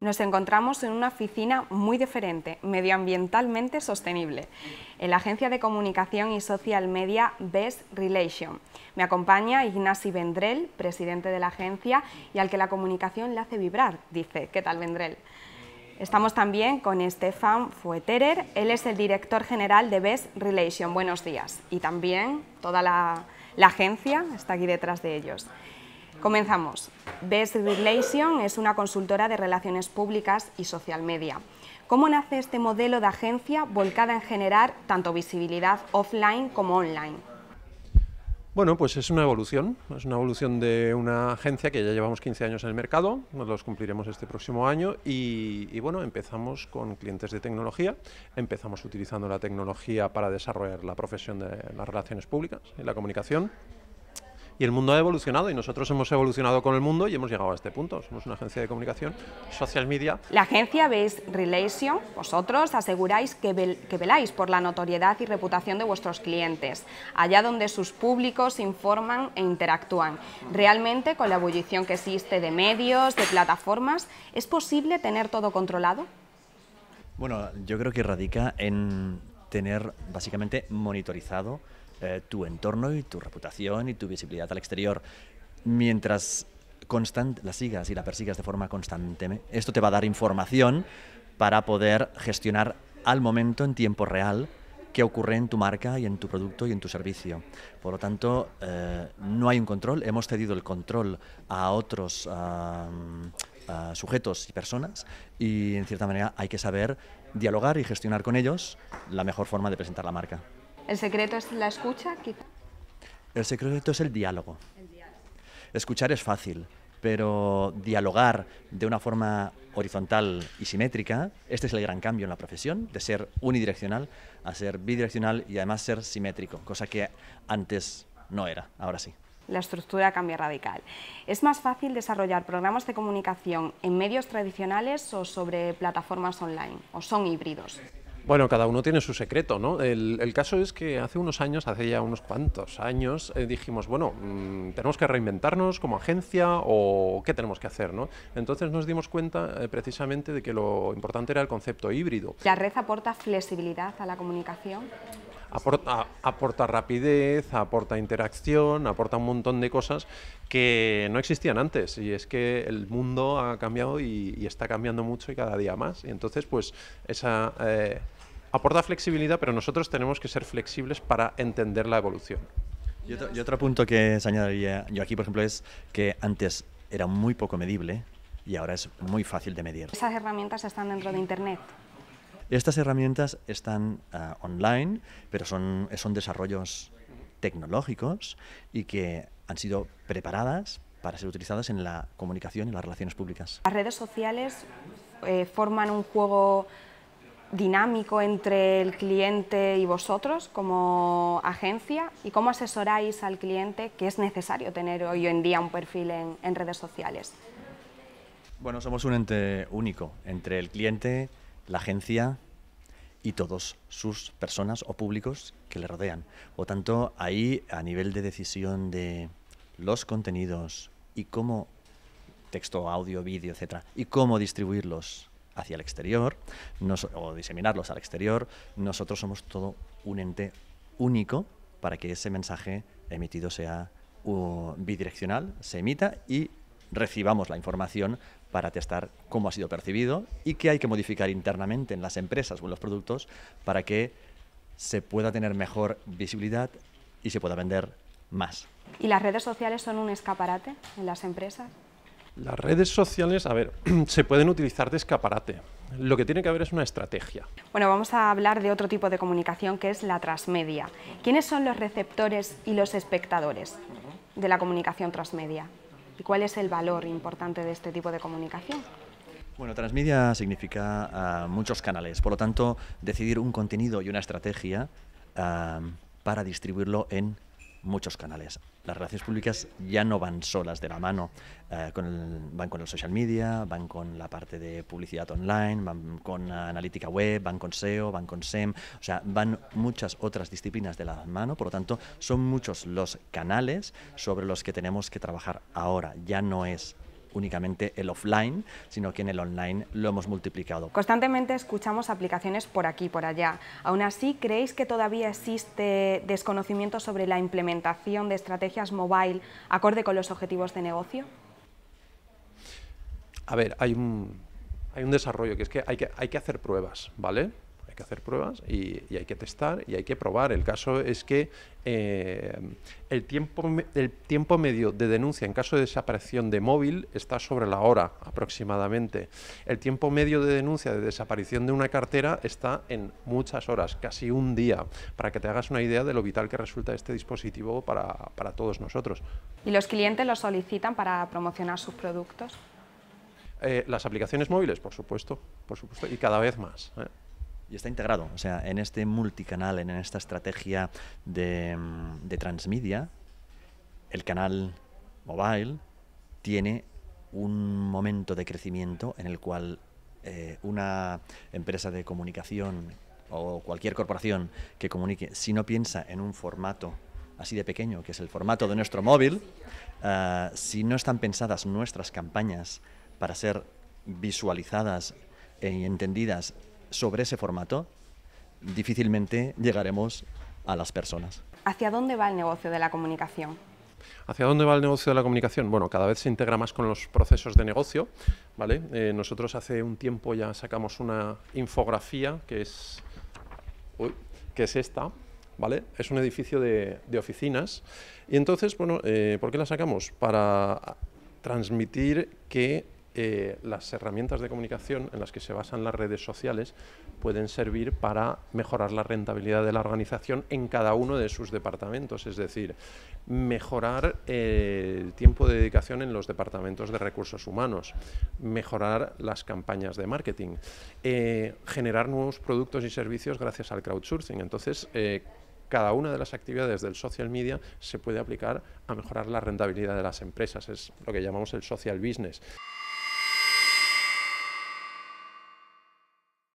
Nos encontramos en una oficina muy diferente, medioambientalmente sostenible, en la agencia de comunicación y social media Best Relation. Me acompaña Ignasi Vendrell, presidente de la agencia y al que la comunicación le hace vibrar, dice. ¿Qué tal, Vendrell? Estamos también con Estefan Fueterer, él es el director general de Best Relation. Buenos días. Y también toda la, agencia está aquí detrás de ellos. Comenzamos. Best Relation es una consultora de relaciones públicas y social media. ¿Cómo nace este modelo de agencia volcada en generar tanto visibilidad offline como online? Bueno, pues es una evolución, es una evolución de una agencia que ya llevamos 15 años en el mercado, nos los cumpliremos este próximo año y, y bueno, empezamos con clientes de tecnología, empezamos utilizando la tecnología para desarrollar la profesión de las relaciones públicas y la comunicación y el mundo ha evolucionado y nosotros hemos evolucionado con el mundo y hemos llegado a este punto. Somos una agencia de comunicación, social media. La agencia Base Relation, vosotros aseguráis que, que veláis por la notoriedad y reputación de vuestros clientes, allá donde sus públicos informan e interactúan. ¿Realmente con la ebullición que existe de medios, de plataformas, es posible tener todo controlado? Bueno, yo creo que radica en tener básicamente monitorizado eh, tu entorno y tu reputación y tu visibilidad al exterior. Mientras constant la sigas y la persigas de forma constante, esto te va a dar información para poder gestionar al momento, en tiempo real, qué ocurre en tu marca y en tu producto y en tu servicio. Por lo tanto, eh, no hay un control, hemos cedido el control a otros sujetos y personas y en cierta manera hay que saber dialogar y gestionar con ellos la mejor forma de presentar la marca. ¿El secreto es la escucha, El secreto es diálogo. el diálogo. Escuchar es fácil, pero dialogar de una forma horizontal y simétrica, este es el gran cambio en la profesión, de ser unidireccional a ser bidireccional y además ser simétrico, cosa que antes no era, ahora sí. La estructura cambia radical. ¿Es más fácil desarrollar programas de comunicación en medios tradicionales o sobre plataformas online? ¿O son híbridos? Bueno, cada uno tiene su secreto, ¿no? El, caso es que hace unos años, hace ya unos cuantos años, eh, dijimos, bueno, mm, tenemos que reinventarnos como agencia o qué tenemos que hacer, ¿no? Entonces nos dimos cuenta eh, precisamente de que lo importante era el concepto híbrido. ¿La red aporta flexibilidad a la comunicación? Aporta, aporta, rapidez, aporta interacción, aporta un montón de cosas que no existían antes. Y es que el mundo ha cambiado y, está cambiando mucho y cada día más. Y entonces, pues, esa eh, aporta flexibilidad, pero nosotros tenemos que ser flexibles para entender la evolución. Y otro, punto que se añadiría yo aquí, por ejemplo, es que antes era muy poco medible y ahora es muy fácil de medir. Esas herramientas están dentro de Internet. Estas herramientas están ah, online, pero son, son desarrollos tecnológicos y que han sido preparadas para ser utilizadas en la comunicación y las relaciones públicas. Las redes sociales eh, forman un juego dinámico entre el cliente y vosotros como agencia y cómo asesoráis al cliente que es necesario tener hoy en día un perfil en, redes sociales. Bueno, somos un ente único entre el cliente, la agencia y todos sus personas o públicos que le rodean. Por tanto, ahí a nivel de decisión de los contenidos y cómo texto, audio, vídeo, etcétera, y cómo distribuirlos hacia el exterior o diseminarlos al exterior, nosotros somos todo un ente único para que ese mensaje emitido sea bidireccional, se emita y recibamos la información para testar cómo ha sido percibido y qué hay que modificar internamente en las empresas o en los productos para que se pueda tener mejor visibilidad y se pueda vender más. ¿Y las redes sociales son un escaparate en las empresas? Las redes sociales, a ver, se pueden utilizar de escaparate. Lo que tiene que haber es una estrategia. Bueno, vamos a hablar de otro tipo de comunicación que es la transmedia. ¿Quiénes son los receptores y los espectadores de la comunicación transmedia? ¿Y cuál es el valor importante de este tipo de comunicación? Bueno, transmedia significa ah, muchos canales, por lo tanto, decidir un contenido y una estrategia ah, para distribuirlo en muchos canales. Las relaciones públicas ya no van solas de la mano, eh, van con el social media, van con la parte de publicidad online, van con analítica web, van con SEO, van con SEM, o sea, van muchas otras disciplinas de la mano, por lo tanto, son muchos los canales sobre los que tenemos que trabajar ahora, ya no es únicamente el offline, sino que en el online lo hemos multiplicado. Constantemente escuchamos aplicaciones por aquí, por allá. Aún así, ¿creéis que todavía existe desconocimiento sobre la implementación de estrategias mobile acorde con los objetivos de negocio? A ver, hay un, hay un desarrollo que es que hay que, hay que hacer pruebas, ¿vale? hay que hacer pruebas y, hay que testar y hay que probar. El caso es que eh, el, tiempo, el tiempo medio de denuncia en caso de desaparición de móvil está sobre la hora aproximadamente. El tiempo medio de denuncia de desaparición de una cartera está en muchas horas, casi un día, para que te hagas una idea de lo vital que resulta este dispositivo para, todos nosotros. ¿Y los clientes lo solicitan para promocionar sus productos? Eh, las aplicaciones móviles, por supuesto, por supuesto, y cada vez más. ¿eh? Y está integrado, o sea, en este multicanal, en esta estrategia mm, de, transmedia, el canal mobile tiene un momento de crecimiento en el cual eh, una empresa de comunicación o cualquier corporación que comunique, si no piensa en un formato así de pequeño, que es el formato de nuestro móvil, eh, si no están pensadas nuestras campañas para ser visualizadas y e entendidas sobre ese formato, difícilmente llegaremos a las personas. ¿Hacia dónde va el negocio de la comunicación? ¿Hacia dónde va el negocio de la comunicación? Bueno, cada vez se integra más con los procesos de negocio, ¿vale? Eh, nosotros hace un tiempo ya sacamos una infografía que es, que es esta, ¿vale? Es un edificio de, oficinas. Y entonces, bueno, eh, ¿por qué la sacamos? Para transmitir que eh, las herramientas de comunicación en las que se basan las redes sociales pueden servir para mejorar la rentabilidad de la organización en cada uno de sus departamentos, es decir, mejorar eh, el tiempo de dedicación en los departamentos de recursos humanos, mejorar las campañas de marketing, eh, generar nuevos productos y servicios gracias al crowdsourcing. Entonces, cada una de las actividades del social media se puede aplicar a mejorar la rentabilidad de las empresas. Es lo que llamamos el social business.